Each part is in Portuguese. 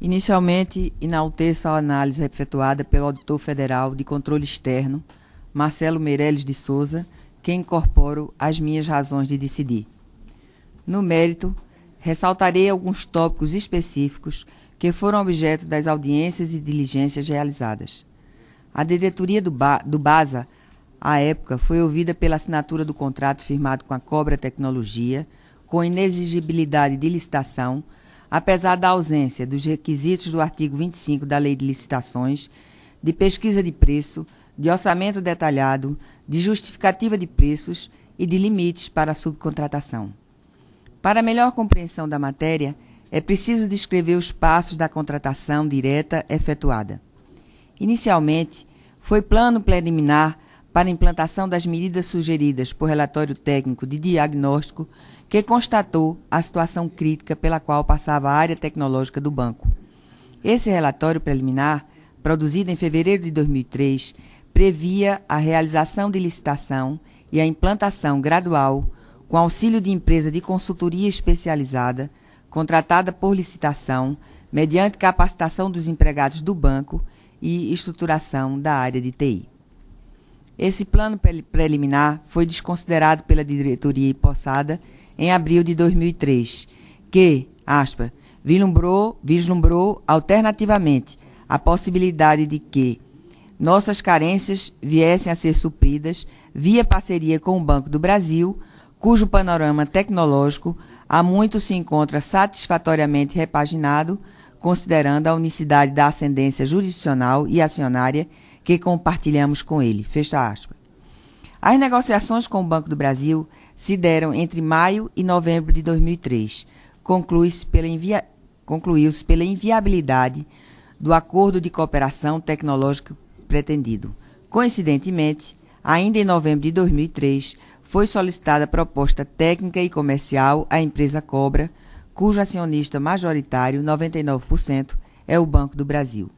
Inicialmente, enalteço a análise efetuada pelo Auditor Federal de Controle Externo, Marcelo Meirelles de Souza, que incorporo às minhas razões de decidir. No mérito, ressaltarei alguns tópicos específicos que foram objeto das audiências e diligências realizadas. A diretoria do, ba do BASA, à época, foi ouvida pela assinatura do contrato firmado com a Cobra Tecnologia, com inexigibilidade de licitação apesar da ausência dos requisitos do artigo 25 da Lei de Licitações, de pesquisa de preço, de orçamento detalhado, de justificativa de preços e de limites para a subcontratação. Para melhor compreensão da matéria, é preciso descrever os passos da contratação direta efetuada. Inicialmente, foi plano preliminar para implantação das medidas sugeridas por relatório técnico de diagnóstico que constatou a situação crítica pela qual passava a área tecnológica do banco. Esse relatório preliminar, produzido em fevereiro de 2003, previa a realização de licitação e a implantação gradual, com auxílio de empresa de consultoria especializada, contratada por licitação, mediante capacitação dos empregados do banco e estruturação da área de TI. Esse plano preliminar foi desconsiderado pela diretoria empossada em abril de 2003, que, aspa, vislumbrou, vislumbrou alternativamente a possibilidade de que nossas carências viessem a ser supridas via parceria com o Banco do Brasil, cujo panorama tecnológico há muito se encontra satisfatoriamente repaginado, considerando a unicidade da ascendência jurisdicional e acionária que compartilhamos com ele. Fecha aspas. As negociações com o Banco do Brasil se deram entre maio e novembro de 2003. Conclui-se pela Concluiu-se pela inviabilidade do acordo de cooperação tecnológica pretendido. Coincidentemente, ainda em novembro de 2003, foi solicitada proposta técnica e comercial à empresa Cobra, cujo acionista majoritário, 99%, é o Banco do Brasil.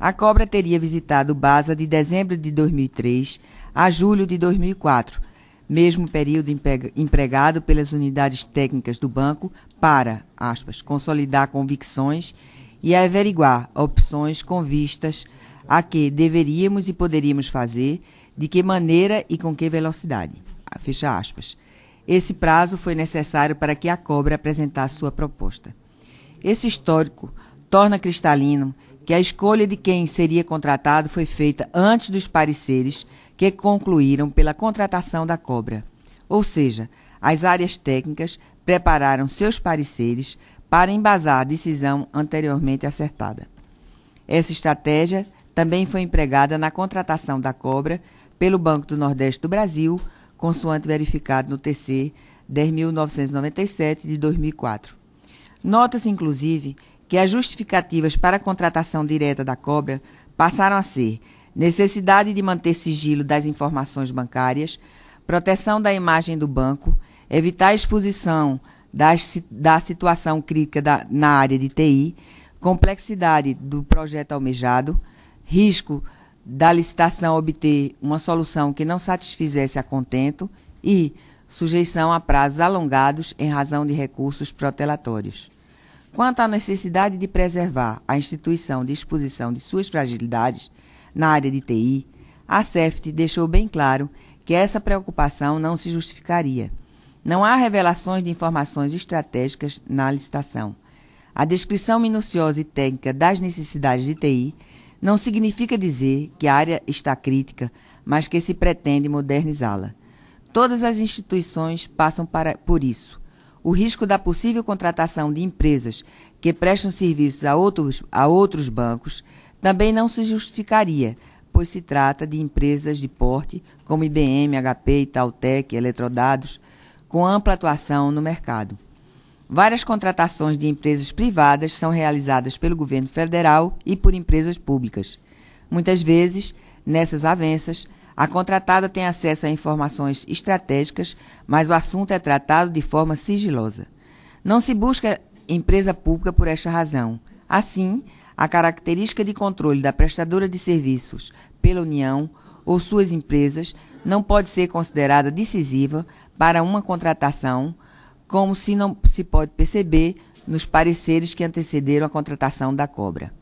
A cobra teria visitado Baza de dezembro de 2003 a julho de 2004, mesmo período empregado pelas unidades técnicas do banco para, aspas, consolidar convicções e averiguar opções com vistas a que deveríamos e poderíamos fazer, de que maneira e com que velocidade. Ah, fecha aspas. Esse prazo foi necessário para que a Cobra apresentasse sua proposta. Esse histórico torna cristalino que a escolha de quem seria contratado foi feita antes dos pareceres que concluíram pela contratação da Cobra. Ou seja, as áreas técnicas prepararam seus pareceres para embasar a decisão anteriormente acertada. Essa estratégia também foi empregada na contratação da Cobra pelo Banco do Nordeste do Brasil, consoante verificado no TC 10.997 de 2004. Nota-se, inclusive, que as justificativas para a contratação direta da Cobra passaram a ser necessidade de manter sigilo das informações bancárias, proteção da imagem do banco, evitar a exposição das, da situação crítica da, na área de TI, complexidade do projeto almejado, risco da licitação obter uma solução que não satisfizesse a contento e sujeição a prazos alongados em razão de recursos protelatórios. Quanto à necessidade de preservar a instituição de exposição de suas fragilidades na área de TI, a SEFT deixou bem claro que essa preocupação não se justificaria. Não há revelações de informações estratégicas na licitação. A descrição minuciosa e técnica das necessidades de TI não significa dizer que a área está crítica, mas que se pretende modernizá-la. Todas as instituições passam para, por isso o risco da possível contratação de empresas que prestam serviços a outros, a outros bancos também não se justificaria, pois se trata de empresas de porte como IBM, HP, Itautec, Eletrodados, com ampla atuação no mercado. Várias contratações de empresas privadas são realizadas pelo governo federal e por empresas públicas. Muitas vezes, nessas avanças, a contratada tem acesso a informações estratégicas, mas o assunto é tratado de forma sigilosa. Não se busca empresa pública por esta razão. Assim, a característica de controle da prestadora de serviços pela União ou suas empresas não pode ser considerada decisiva para uma contratação, como se não se pode perceber nos pareceres que antecederam a contratação da Cobra.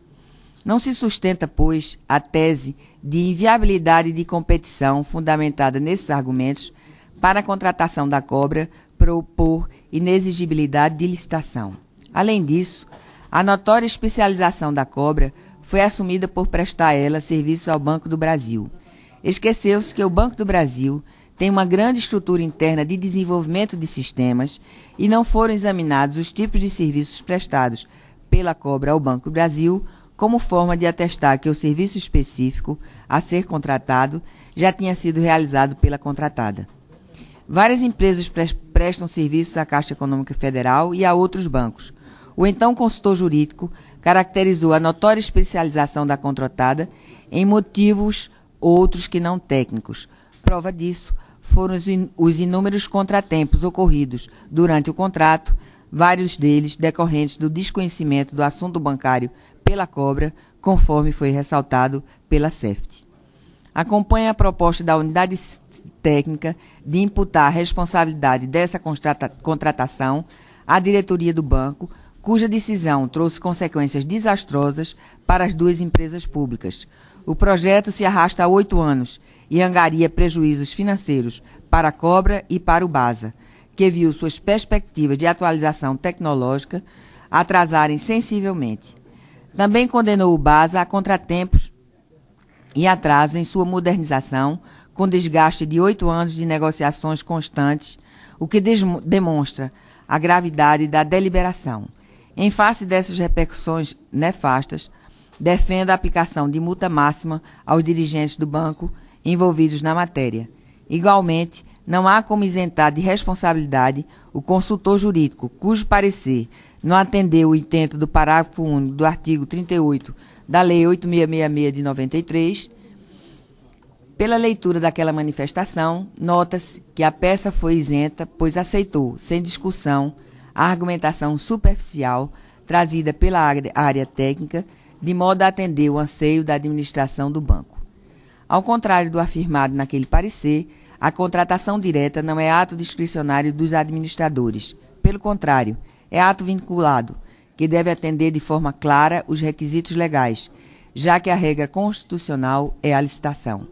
Não se sustenta, pois, a tese de inviabilidade de competição fundamentada nesses argumentos para a contratação da cobra propor inexigibilidade de licitação. Além disso, a notória especialização da cobra foi assumida por prestar ela serviço ao Banco do Brasil. Esqueceu-se que o Banco do Brasil tem uma grande estrutura interna de desenvolvimento de sistemas e não foram examinados os tipos de serviços prestados pela cobra ao Banco do Brasil como forma de atestar que o serviço específico a ser contratado já tinha sido realizado pela contratada. Várias empresas prestam serviços à Caixa Econômica Federal e a outros bancos. O então consultor jurídico caracterizou a notória especialização da contratada em motivos outros que não técnicos. Prova disso foram os, inúmeros contratempos ocorridos durante o contrato vários deles decorrentes do desconhecimento do assunto bancário pela Cobra, conforme foi ressaltado pela SEFT. Acompanha a proposta da unidade técnica de imputar a responsabilidade dessa contratação à diretoria do banco, cuja decisão trouxe consequências desastrosas para as duas empresas públicas. O projeto se arrasta há oito anos e angaria prejuízos financeiros para a Cobra e para o BASA que viu suas perspectivas de atualização tecnológica atrasarem sensivelmente. Também condenou o BASA a contratempos e atraso em sua modernização, com desgaste de oito anos de negociações constantes, o que demonstra a gravidade da deliberação. Em face dessas repercussões nefastas, defendo a aplicação de multa máxima aos dirigentes do banco envolvidos na matéria. Igualmente, não há como isentar de responsabilidade o consultor jurídico, cujo parecer não atendeu o intento do parágrafo 1 do artigo 38 da Lei 8666 de 93. Pela leitura daquela manifestação, nota-se que a peça foi isenta, pois aceitou, sem discussão, a argumentação superficial trazida pela área técnica, de modo a atender o anseio da administração do banco. Ao contrário do afirmado naquele parecer, a contratação direta não é ato discricionário dos administradores. Pelo contrário, é ato vinculado, que deve atender de forma clara os requisitos legais, já que a regra constitucional é a licitação.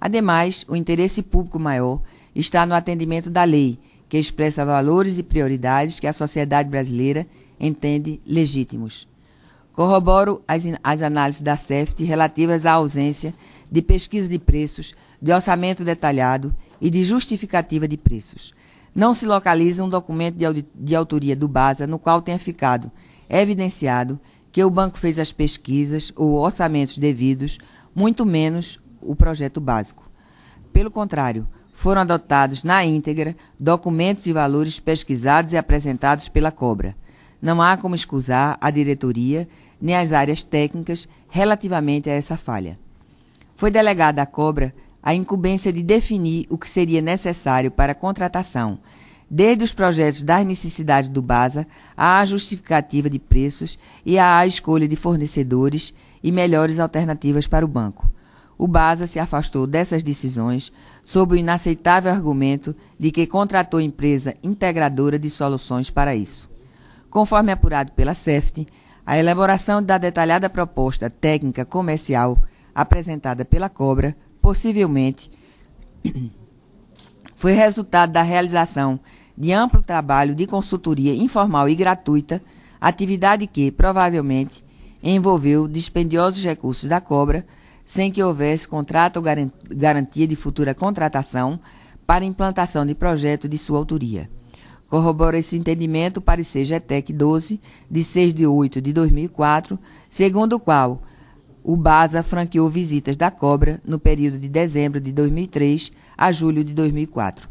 Ademais, o interesse público maior está no atendimento da lei, que expressa valores e prioridades que a sociedade brasileira entende legítimos. Corroboro as, as análises da CEFT relativas à ausência de pesquisa de preços, de orçamento detalhado e de justificativa de preços. Não se localiza um documento de, de autoria do BASA no qual tenha ficado evidenciado que o banco fez as pesquisas ou orçamentos devidos, muito menos o projeto básico. Pelo contrário, foram adotados na íntegra documentos e valores pesquisados e apresentados pela Cobra. Não há como escusar a diretoria nem as áreas técnicas relativamente a essa falha. Foi delegada à Cobra a incumbência de definir o que seria necessário para a contratação, desde os projetos das necessidades do BASA à justificativa de preços e à escolha de fornecedores e melhores alternativas para o banco. O BASA se afastou dessas decisões sob o inaceitável argumento de que contratou empresa integradora de soluções para isso. Conforme apurado pela SEFT, a elaboração da detalhada proposta técnica comercial apresentada pela Cobra possivelmente, foi resultado da realização de amplo trabalho de consultoria informal e gratuita, atividade que, provavelmente, envolveu dispendiosos recursos da Cobra, sem que houvesse contrato ou garantia de futura contratação para implantação de projeto de sua autoria. Corrobora esse entendimento o parecer GETEC 12, de 6 de 8 de 2004, segundo o qual o BASA franqueou visitas da Cobra no período de dezembro de 2003 a julho de 2004.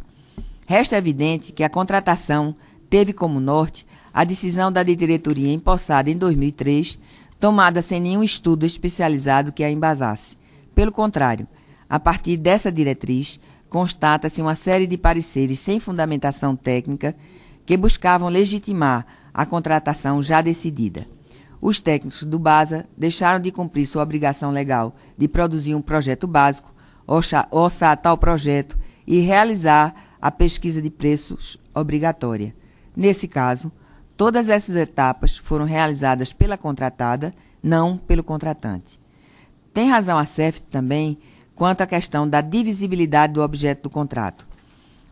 Resta evidente que a contratação teve como norte a decisão da diretoria empossada em 2003, tomada sem nenhum estudo especializado que a embasasse. Pelo contrário, a partir dessa diretriz, constata-se uma série de pareceres sem fundamentação técnica que buscavam legitimar a contratação já decidida os técnicos do BASA deixaram de cumprir sua obrigação legal de produzir um projeto básico, orçar, tal projeto e realizar a pesquisa de preços obrigatória. Nesse caso, todas essas etapas foram realizadas pela contratada, não pelo contratante. Tem razão a CEF também quanto à questão da divisibilidade do objeto do contrato.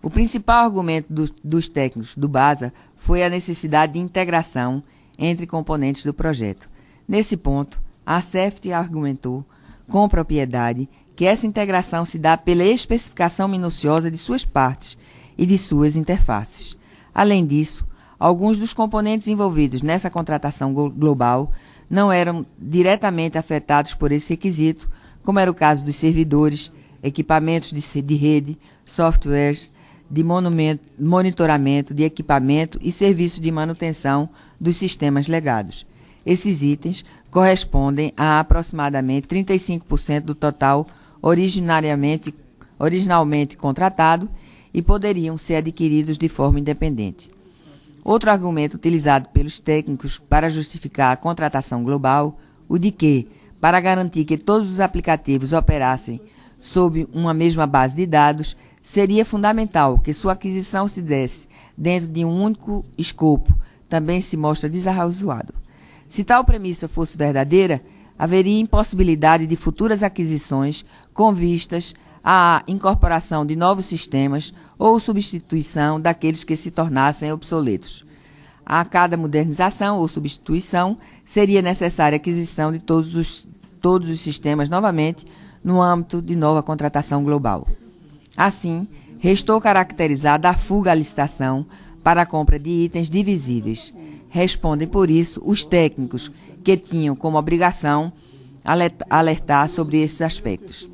O principal argumento do, dos técnicos do BASA foi a necessidade de integração entre componentes do projeto. Nesse ponto, a CEFT argumentou com propriedade que essa integração se dá pela especificação minuciosa de suas partes e de suas interfaces. Além disso, alguns dos componentes envolvidos nessa contratação global não eram diretamente afetados por esse requisito, como era o caso dos servidores, equipamentos de, rede, softwares, de monitoramento de equipamento e serviço de manutenção dos sistemas legados. Esses itens correspondem a aproximadamente 35% do total originariamente, originalmente contratado e poderiam ser adquiridos de forma independente. Outro argumento utilizado pelos técnicos para justificar a contratação global, o de que, para garantir que todos os aplicativos operassem sob uma mesma base de dados, Seria fundamental que sua aquisição se desse dentro de um único escopo, também se mostra desarrazoado. Se tal premissa fosse verdadeira, haveria impossibilidade de futuras aquisições com vistas à incorporação de novos sistemas ou substituição daqueles que se tornassem obsoletos. A cada modernização ou substituição, seria necessária a aquisição de todos os, todos os sistemas novamente no âmbito de nova contratação global. Assim, restou caracterizada a fuga à licitação para a compra de itens divisíveis. Respondem por isso os técnicos, que tinham como obrigação alertar sobre esses aspectos.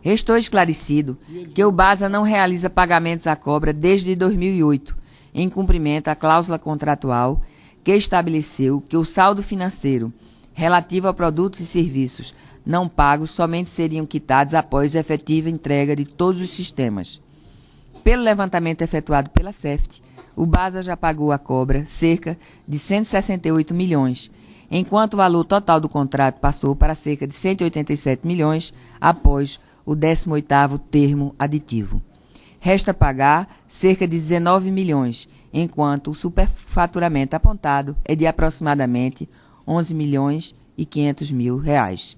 Restou esclarecido que o BASA não realiza pagamentos à cobra desde 2008, em cumprimento à cláusula contratual que estabeleceu que o saldo financeiro relativo a produtos e serviços não pagos somente seriam quitados após a efetiva entrega de todos os sistemas. Pelo levantamento efetuado pela SEFT, o BASA já pagou a Cobra cerca de 168 milhões, enquanto o valor total do contrato passou para cerca de 187 milhões após o 18º termo aditivo. Resta pagar cerca de 19 milhões, enquanto o superfaturamento apontado é de aproximadamente 11 milhões e 500 mil reais.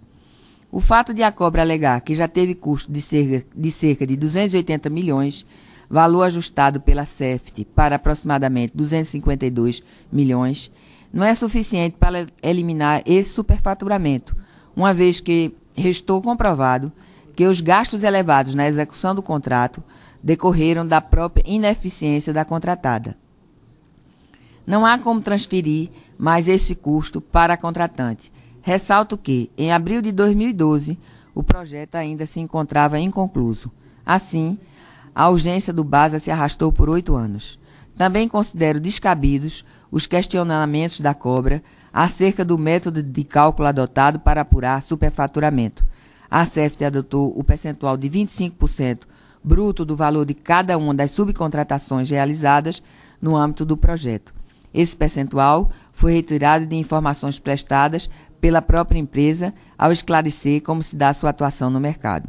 O fato de a Cobra alegar que já teve custo de cerca de, cerca de 280 milhões, valor ajustado pela SEFT para aproximadamente 252 milhões, não é suficiente para eliminar esse superfaturamento, uma vez que restou comprovado que os gastos elevados na execução do contrato decorreram da própria ineficiência da contratada. Não há como transferir mais esse custo para a contratante, Ressalto que, em abril de 2012, o projeto ainda se encontrava inconcluso. Assim, a urgência do BASA se arrastou por oito anos. Também considero descabidos os questionamentos da Cobra acerca do método de cálculo adotado para apurar superfaturamento. A CEFT adotou o percentual de 25% bruto do valor de cada uma das subcontratações realizadas no âmbito do projeto. Esse percentual foi retirado de informações prestadas pela própria empresa ao esclarecer como se dá sua atuação no mercado.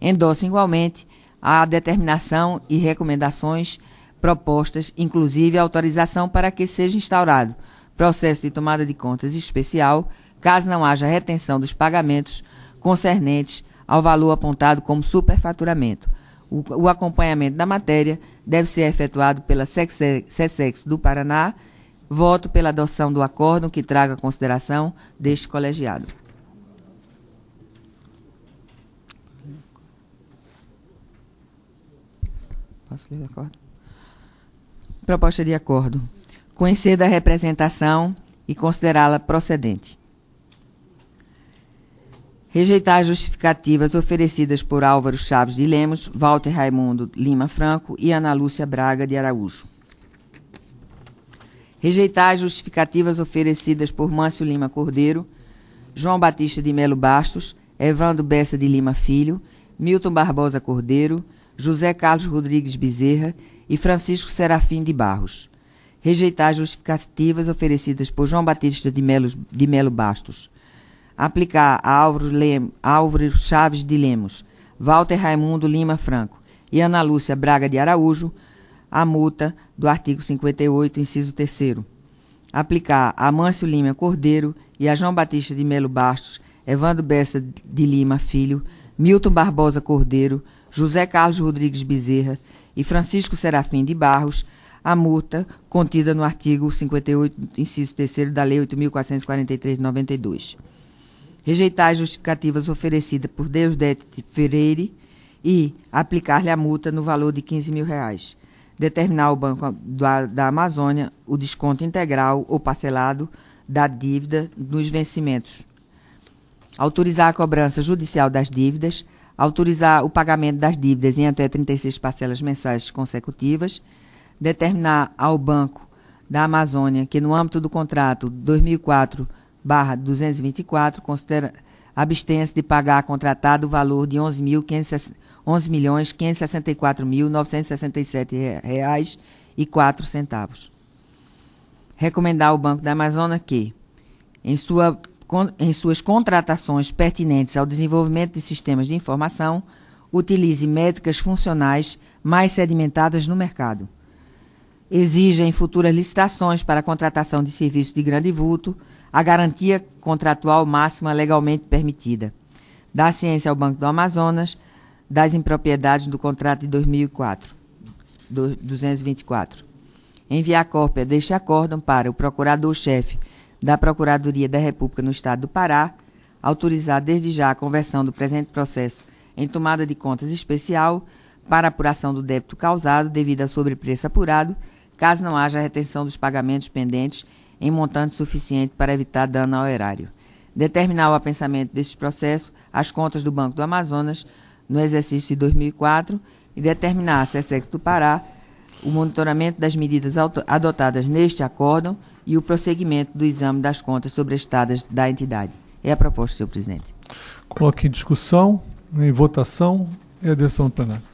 Endossa igualmente a determinação e recomendações propostas, inclusive a autorização para que seja instaurado processo de tomada de contas especial, caso não haja retenção dos pagamentos concernentes ao valor apontado como superfaturamento. O, o acompanhamento da matéria deve ser efetuado pela SESEX do Paraná Voto pela adoção do acordo que traga consideração deste colegiado. Posso ler o acordo? Proposta de acordo. Conhecer da representação e considerá-la procedente. Rejeitar as justificativas oferecidas por Álvaro Chaves de Lemos, Walter Raimundo Lima Franco e Ana Lúcia Braga de Araújo. Rejeitar as justificativas oferecidas por Mâncio Lima Cordeiro, João Batista de Melo Bastos, Evandro Bessa de Lima Filho, Milton Barbosa Cordeiro, José Carlos Rodrigues Bezerra e Francisco Serafim de Barros. Rejeitar as justificativas oferecidas por João Batista de Melo, de Melo Bastos. Aplicar a Álvaro, Lem, Álvaro Chaves de Lemos, Walter Raimundo Lima Franco e Ana Lúcia Braga de Araújo a multa do artigo 58, inciso 3 aplicar a Mâncio Lima Cordeiro e a João Batista de Melo Bastos, Evandro Bessa de Lima Filho, Milton Barbosa Cordeiro, José Carlos Rodrigues Bezerra e Francisco Serafim de Barros a multa contida no artigo 58, inciso 3 da Lei 8.443 92. Rejeitar as justificativas oferecidas por Deusdete Ferreira e aplicar-lhe a multa no valor de 15 mil reais determinar ao Banco da, da Amazônia o desconto integral ou parcelado da dívida nos vencimentos, autorizar a cobrança judicial das dívidas, autorizar o pagamento das dívidas em até 36 parcelas mensais consecutivas, determinar ao Banco da Amazônia que, no âmbito do contrato 2004-224, considera abstência de pagar a contratado o valor de R$ 11.560. 11.564.967 milhões mil reais e 4 centavos. Recomendar ao Banco da Amazônia que, em, sua, em suas contratações pertinentes ao desenvolvimento de sistemas de informação, utilize métricas funcionais mais sedimentadas no mercado. Exija em futuras licitações para a contratação de serviços de grande vulto a garantia contratual máxima legalmente permitida. Dá ciência ao Banco do Amazonas das impropriedades do contrato de 2004, 224. Enviar cópia deste acórdão para o Procurador-Chefe da Procuradoria da República no Estado do Pará, autorizar desde já a conversão do presente processo em tomada de contas especial para apuração do débito causado devido à sobrepreço apurado, caso não haja retenção dos pagamentos pendentes em montante suficiente para evitar dano ao erário. Determinar o apensamento deste processo às contas do Banco do Amazonas, no exercício de 2004 e determinar a SESEX do Pará o monitoramento das medidas adotadas neste acórdão e o prosseguimento do exame das contas sobrestadas da entidade. É a proposta, senhor presidente. Coloque em discussão, em votação e adesão do plenário.